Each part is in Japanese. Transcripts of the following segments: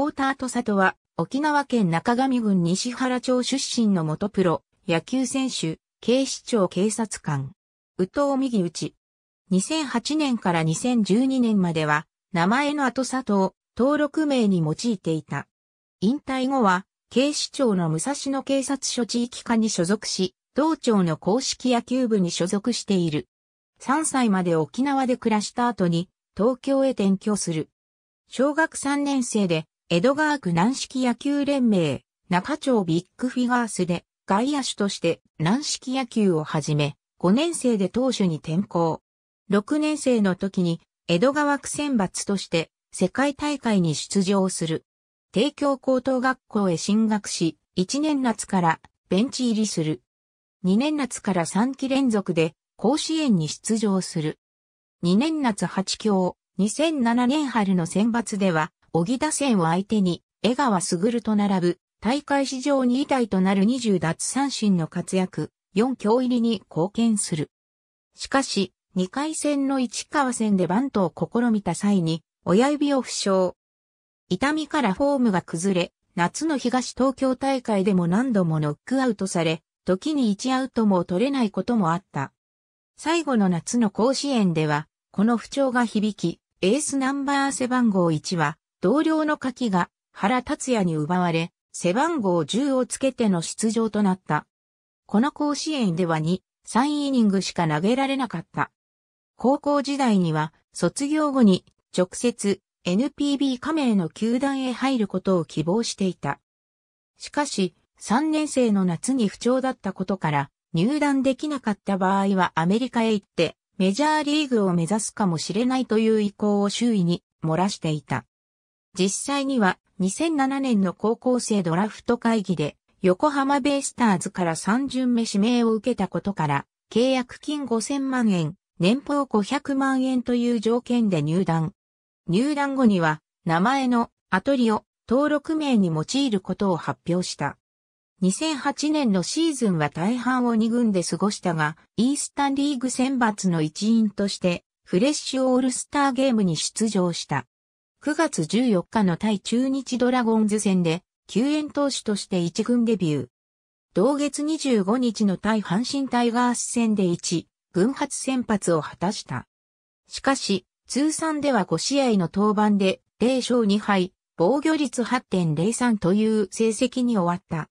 太田と里は、沖縄県中上郡西原町出身の元プロ、野球選手、警視庁警察官。宇藤右内。2008年から2012年までは、名前の後里を登録名に用いていた。引退後は、警視庁の武蔵野警察署地域課に所属し、同庁の公式野球部に所属している。3歳まで沖縄で暮らした後に、東京へ転居する。小学3年生で江戸川区軟式野球連盟、中町ビッグフィガースで外野手として軟式野球を始め、5年生で投手に転向。6年生の時に江戸川区選抜として世界大会に出場する。帝京高等学校へ進学し、1年夏からベンチ入りする。2年夏から3期連続で甲子園に出場する。2年夏8強、2007年春の選抜では小木打線を相手に、江川卓と並ぶ、大会史上2位体となる20奪三振の活躍、4強入りに貢献する。しかし、2回戦の市川戦でバントを試みた際に、親指を負傷。痛みからフォームが崩れ、夏の東東京大会でも何度もノックアウトされ、時に1アウトも取れないこともあった。最後の夏の甲子園では、この不調が響き、エースナンバー背番号1は、同僚の柿が原達也に奪われ、背番号10をつけての出場となった。この甲子園では2、3イニングしか投げられなかった。高校時代には卒業後に直接 NPB 加盟の球団へ入ることを希望していた。しかし、3年生の夏に不調だったことから入団できなかった場合はアメリカへ行ってメジャーリーグを目指すかもしれないという意向を周囲に漏らしていた。実際には2007年の高校生ドラフト会議で横浜ベイスターズから3巡目指名を受けたことから契約金5000万円、年俸500万円という条件で入団。入団後には名前のアトリを登録名に用いることを発表した。2008年のシーズンは大半を2軍で過ごしたが、イースタンリーグ選抜の一員として、フレッシュオールスターゲームに出場した。9月14日の対中日ドラゴンズ戦で、救援投手として1軍デビュー。同月25日の対阪神タイガース戦で1、軍発先発を果たした。しかし、通算では5試合の登板で、0勝2敗、防御率8.03という成績に終わった。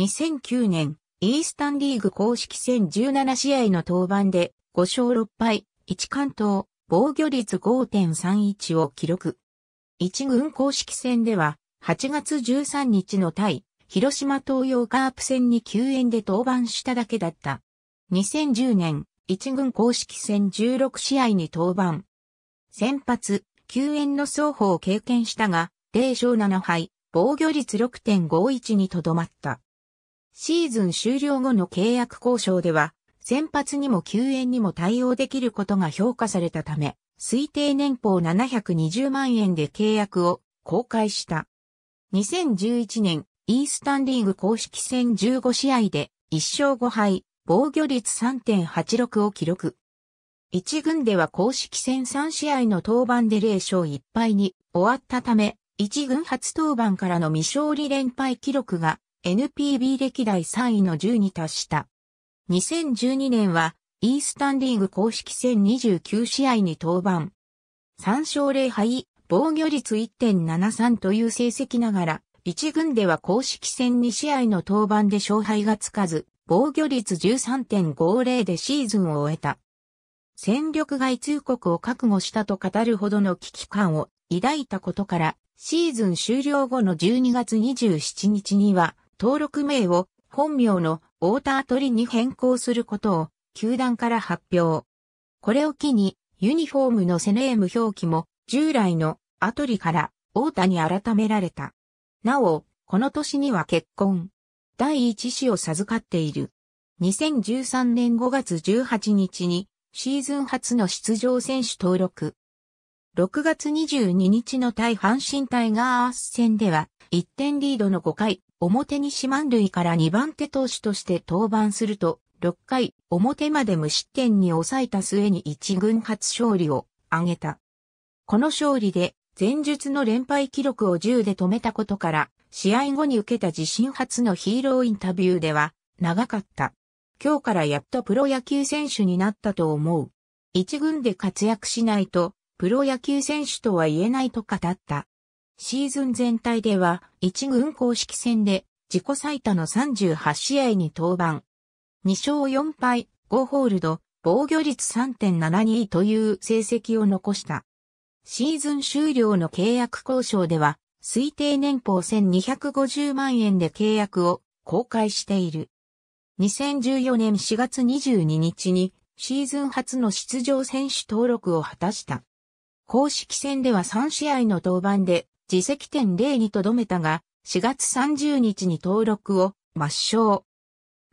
2009年、イースタンリーグ公式戦17試合の登板で、5勝6敗、1関東、防御率5.31を記録。一軍公式戦では、8月13日の対、広島東洋カープ戦に救援で登板しただけだった。2010年、一軍公式戦16試合に登板。先発、救援の双方を経験したが、0勝7敗、防御率6.51にとどまった。シーズン終了後の契約交渉では、先発にも救援にも対応できることが評価されたため、推定年俸720万円で契約を公開した。2011年、イースタンリーグ公式戦15試合で1勝5敗、防御率3.86を記録。1軍では公式戦3試合の登板で0勝1敗に終わったため、1軍初登板からの未勝利連敗記録が NPB 歴代3位の10に達した。2012年はイースタンリーグ公式戦29試合に登板。3勝0敗、防御率1.73という成績ながら、1軍では公式戦2試合の登板で勝敗がつかず、防御率13.50でシーズンを終えた。戦力外通告を覚悟したと語るほどの危機感を抱いたことから、シーズン終了後の12月27日には、登録名を本名のウォータートリに変更することを球団から発表。これを機に、ユニフォームのセネーム表記も、従来のアトリから大田に改められた。なお、この年には結婚。第一子を授かっている。2013年5月18日に、シーズン初の出場選手登録。6月22日の対阪神タイガース戦では、1点リードの5回、表に四万塁から2番手投手として登板すると、6回表まで無失点に抑えた末に1軍初勝利を挙げた。この勝利で前述の連敗記録を10で止めたことから、試合後に受けた自身初のヒーローインタビューでは、長かった。今日からやっとプロ野球選手になったと思う。一軍で活躍しないと、プロ野球選手とは言えないと語った。シーズン全体では、一軍公式戦で、自己最多の38試合に登板、2勝4敗、5ホールド、防御率3.72という成績を残した。シーズン終了の契約交渉では、推定年俸1250万円で契約を公開している。2014年4月22日にシーズン初の出場選手登録を果たした。公式戦では3試合の登板で自責点0にとどめたが、4月30日に登録を抹消。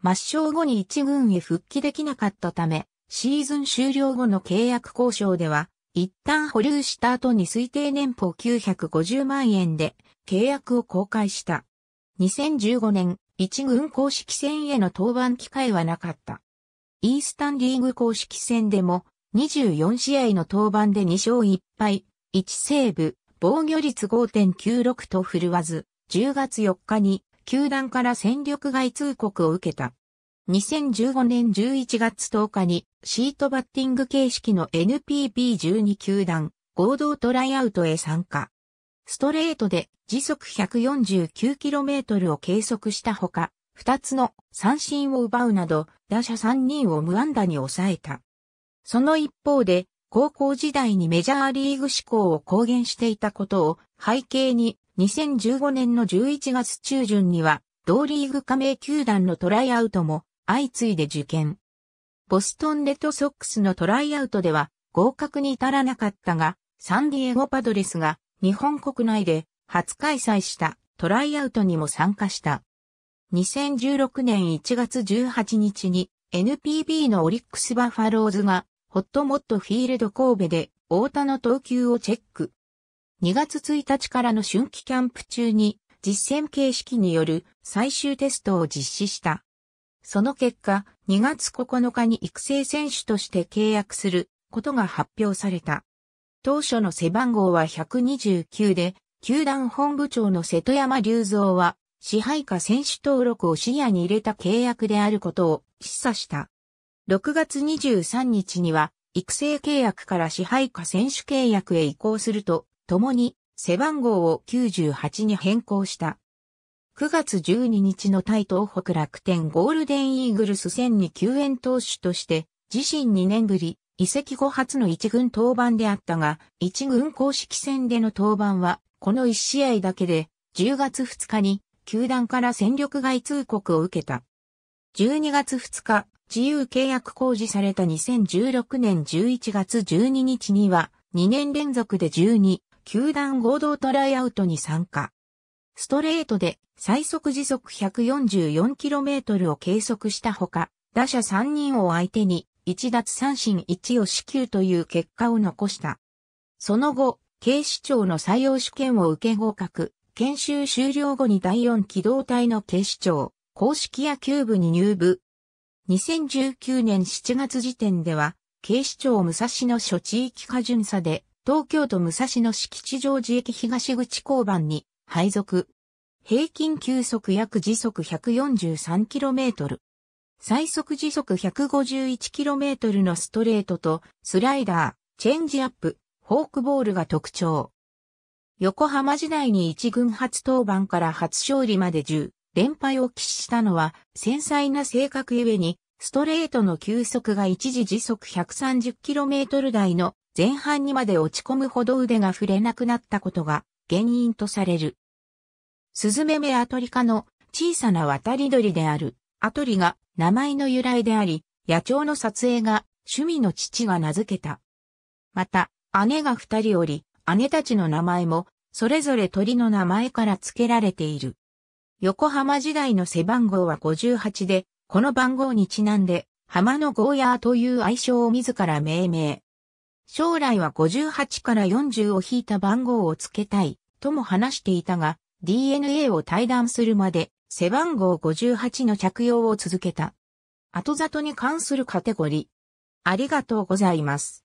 抹消後に一軍へ復帰できなかったため、シーズン終了後の契約交渉では、一旦保留した後に推定年俸950万円で契約を公開した。2015年、一軍公式戦への登板機会はなかった。イースタンリーグ公式戦でも24試合の登板で2勝1敗、1セーブ、防御率5.96と振るわず、10月4日に球団から戦力外通告を受けた。2015年11月10日にシートバッティング形式の NPB12 球団合同トライアウトへ参加。ストレートで時速 149km を計測したほか、2つの三振を奪うなど、打者3人を無安打に抑えた。その一方で、高校時代にメジャーリーグ志向を公言していたことを背景に2015年の11月中旬には同リーグ加盟球団のトライアウトも相次いで受験。ボストンレッドソックスのトライアウトでは合格に至らなかったが、サンディエゴパドレスが日本国内で初開催したトライアウトにも参加した。2016年1月18日に NPB のオリックスバファローズがホットモットフィールド神戸で、大田の投球をチェック。2月1日からの春季キャンプ中に、実践形式による最終テストを実施した。その結果、2月9日に育成選手として契約することが発表された。当初の背番号は129で、球団本部長の瀬戸山隆三は、支配下選手登録を視野に入れた契約であることを示唆した。6月23日には、育成契約から支配下選手契約へ移行すると、共に背番号を98に変更した。9月12日の対東北楽天ゴールデンイーグルス戦に救援投手として、自身2年ぶり、移籍後初の1軍登板であったが、1軍公式戦での登板は、この1試合だけで、10月2日に、球団から戦力外通告を受けた。12月2日、自由契約公示された2016年11月12日には、2年連続で12、球団合同トライアウトに参加。ストレートで最速時速 144km を計測したほか、打者3人を相手に1奪三振1を支給という結果を残した。その後、警視庁の採用試験を受け合格、研修終了後に第4機動隊の警視庁、公式野球部に入部。2019年7月時点では、警視庁武蔵野署地域課巡査で、東京都武蔵野敷地上寺駅東口交番に配属。平均球速約時速 143km。最速時速 151km のストレートとスライダー、チェンジアップ、フォークボールが特徴。横浜時代に一軍初登板から初勝利まで10連敗を喫したのは、繊細な性格ゆえに、ストレートの球速が一時時速 130km 台の前半にまで落ち込むほど腕が触れなくなったことが原因とされる。スズメメアトリカの小さな渡り鳥であるアトリが名前の由来であり、野鳥の撮影が趣味の父が名付けた。また、姉が二人おり、姉たちの名前も、それぞれ鳥の名前から付けられている。横浜時代の背番号は58で、この番号にちなんで、浜のゴーヤーという愛称を自ら命名。将来は58から40を引いた番号を付けたい、とも話していたが、DNA を対談するまで、背番号58の着用を続けた。後里に関するカテゴリー。ありがとうございます。